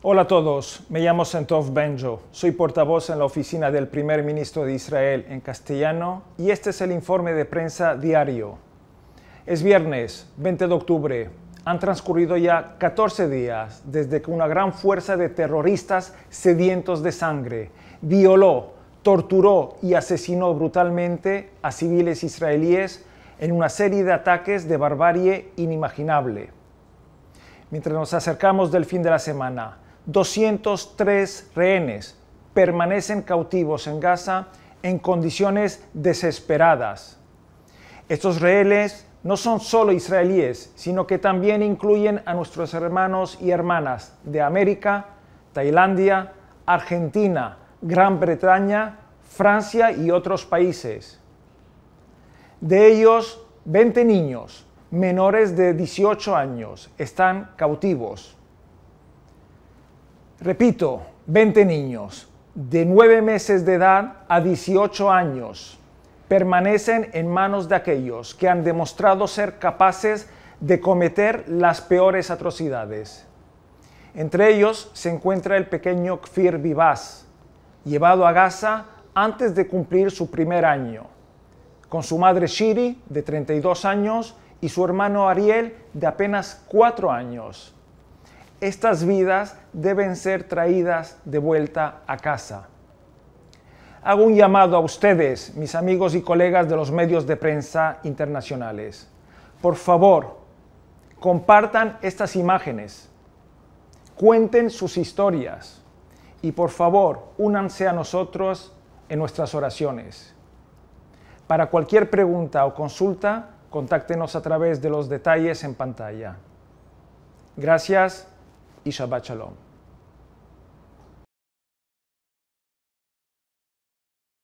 Hola a todos, me llamo Sentov Benjo, soy portavoz en la oficina del primer ministro de Israel en castellano y este es el informe de prensa diario. Es viernes 20 de octubre, han transcurrido ya 14 días desde que una gran fuerza de terroristas sedientos de sangre violó, torturó y asesinó brutalmente a civiles israelíes en una serie de ataques de barbarie inimaginable. Mientras nos acercamos del fin de la semana, 203 rehenes permanecen cautivos en Gaza en condiciones desesperadas. Estos rehenes no son solo israelíes, sino que también incluyen a nuestros hermanos y hermanas de América, Tailandia, Argentina, Gran Bretaña, Francia y otros países. De ellos, 20 niños menores de 18 años están cautivos. Repito, 20 niños de 9 meses de edad a 18 años permanecen en manos de aquellos que han demostrado ser capaces de cometer las peores atrocidades. Entre ellos se encuentra el pequeño Kfir Vivas, llevado a Gaza antes de cumplir su primer año, con su madre Shiri, de 32 años, y su hermano Ariel, de apenas 4 años. Estas vidas deben ser traídas de vuelta a casa. Hago un llamado a ustedes, mis amigos y colegas de los medios de prensa internacionales. Por favor, compartan estas imágenes, cuenten sus historias y por favor, únanse a nosotros en nuestras oraciones. Para cualquier pregunta o consulta, contáctenos a través de los detalles en pantalla. Gracias איש שבת שלום.